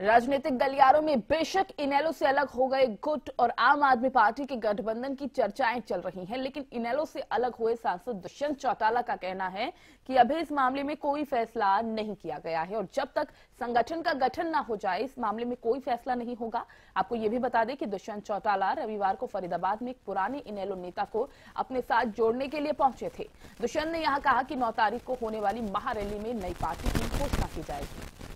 राजनीतिक गलियारों में बेशक इनेलो से अलग हो गए गुट और आम आदमी पार्टी के गठबंधन की चर्चाएं चल रही हैं लेकिन इनेलो से अलग हुए सांसद दुष्यंत चौटाला का कहना है कि अभी इस मामले में कोई फैसला नहीं किया गया है और जब तक संगठन का गठन ना हो जाए इस मामले में कोई फैसला नहीं होगा आपको यह भी बता दें कि दुष्यंत चौटाला रविवार को फरीदाबाद में एक पुराने इनेलो नेता को अपने साथ जोड़ने के लिए पहुंचे थे दुष्यंत ने यहां कहा कि नौ तारीख को होने वाली महारैली में नई पार्टी की घोषणा की जाएगी